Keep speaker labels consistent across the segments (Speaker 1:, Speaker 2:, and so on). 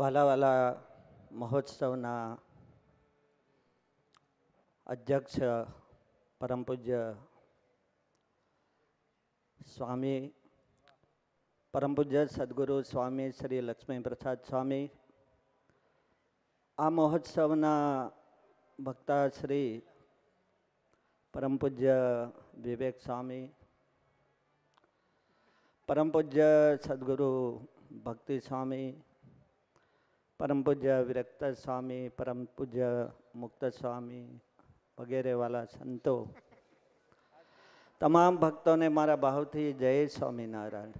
Speaker 1: વાલાવાલા મહોત્સવના અધ્યક્ષ પરમ પૂજ્ય સ્વામી પરમ પૂજ્ય સદગુરુ સ્વામી શ્રી લક્ષ્મી પ્રસાદ સ્વામી આ મહોત્સવના વક્તા શ્રી પરમ પૂજ્ય વિવેક સ્વામી પરમ પૂજ્ય સદગુરુ ભક્તિ સ્વામી પરમ પૂજ્ય વિરક્ત સ્વામી પરમ પૂજ્ય મુક્ત સ્વામી વગેરેવાળા સંતો તમામ ભક્તોને મારા ભાવથી જય સ્વામિનારાયણ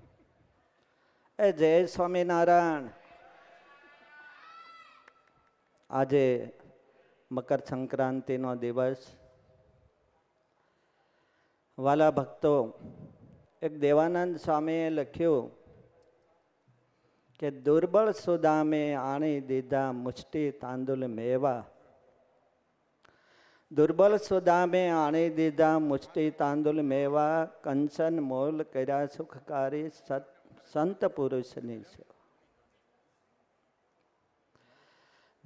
Speaker 1: એ જય સ્વામિનારાયણ આજે મકર સંક્રાંતિનો દિવસ વાલા ભક્તો એક દેવાનંદ સ્વામીએ લખ્યું કે દુર્બળ સુદામે આણી દીધા મુષ્ટિ તાંદુલ મેવા દુર્બળ સુદામે આણી દીધા મુષ્ટિ તાંદુલ મેવા કંચન મોલ કર્યા સુખકારી સત સંત પુરુષની છે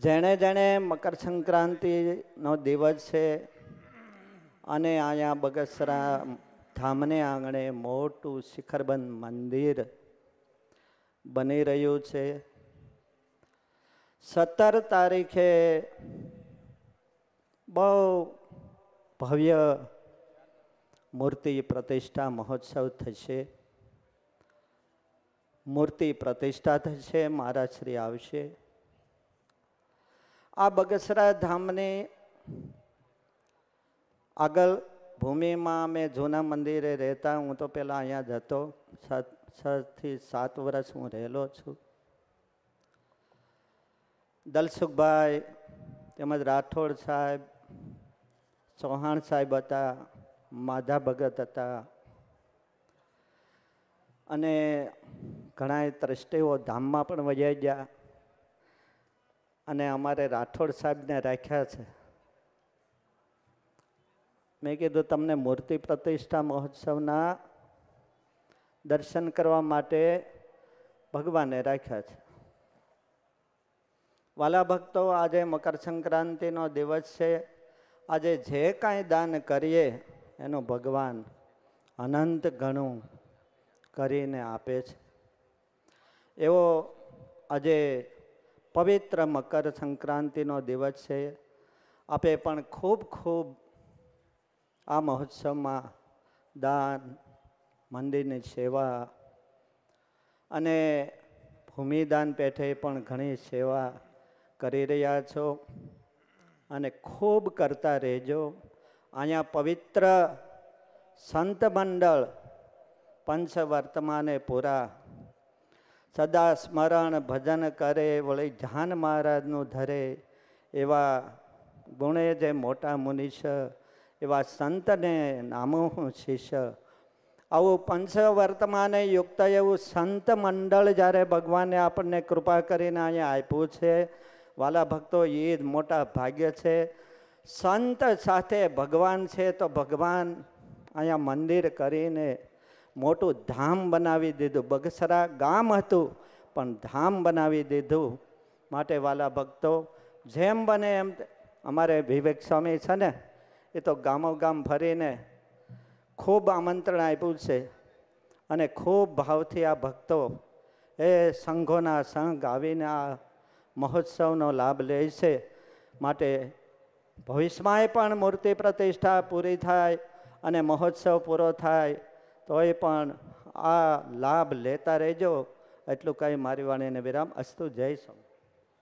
Speaker 1: જેણે જેણે મકર સંક્રાંતિનો દિવસ છે અને અહીંયા બગસરા ધામને આંગણે મોટું શિખરબંધ મંદિર બની રહ્યું છે સત્તર તારીખે બહુ ભવ્ય મૂર્તિ પ્રતિષ્ઠા મહોત્સવ થશે મૂર્તિ પ્રતિષ્ઠા થશે મહારાજ શ્રી આવશે આ બગસરા ધામની આગળ ભૂમિમાં અમે જૂના મંદિરે રહેતા હું તો પહેલાં અહીંયા જતો છથી સાત વર્ષ હું રહેલો છું દલસુખભાઈ તેમજ રાઠોડ સાહેબ ચૌહાણ સાહેબ હતા માધા ભગત હતા અને ઘણા ત્રષ્ટેઓ ધામમાં પણ વજાઈ ગયા અને અમારે રાઠોડ સાહેબને રાખ્યા છે મેં કીધું તમને મૂર્તિ પ્રતિષ્ઠા મહોત્સવના દર્શન કરવા માટે ભગવાને રાખ્યા છે વાલા ભક્તો આજે મકર સંક્રાંતિનો દિવસ છે આજે જે કાંઈ દાન કરીએ એનું ભગવાન અનંત ઘણું કરીને આપે છે એવો આજે પવિત્ર મકર સંક્રાંતિનો દિવસ છે આપે પણ ખૂબ ખૂબ આ મહોત્સવમાં દાન મંદિરની સેવા અને ભૂમિદાન પેઠે પણ ઘણી સેવા કરી રહ્યા છો અને ખૂબ કરતા રહેજો અહીંયા પવિત્ર સંત મંડળ પંચ વર્તમાને પૂરા સદા સ્મરણ ભજન કરે વળી ધ્યાન મહારાજનું ધરે એવા ગુણે જે મોટા મુનિષ એવા સંતને નામો હું શિષ્ય આવું પંચવર્તમાને યુક્ત એવું સંત મંડળ જ્યારે ભગવાને આપણને કૃપા કરીને અહીંયા આપ્યું છે વાલા ભક્તો એ જ મોટા ભાગ્ય છે સંત સાથે ભગવાન છે તો ભગવાન અહીંયા મંદિર કરીને મોટું ધામ બનાવી દીધું બગસરા ગામ હતું પણ ધામ બનાવી દીધું માટે વાલા ભક્તો જેમ બને એમ અમારે વિવેક સ્વામી છે ને એ તો ગામો ગામ ફરીને ખૂબ આમંત્રણ આપ્યું છે અને ખૂબ ભાવથી આ ભક્તો એ સંઘોના સંઘ આવીને આ મહોત્સવનો લાભ લે છે માટે ભવિષ્યમાં પણ મૂર્તિ પ્રતિષ્ઠા પૂરી થાય અને મહોત્સવ પૂરો થાય તોય પણ આ લાભ લેતા રહેજો એટલું કંઈ મારી વાણીને વિરામ અસ્તુ જય સ્વામી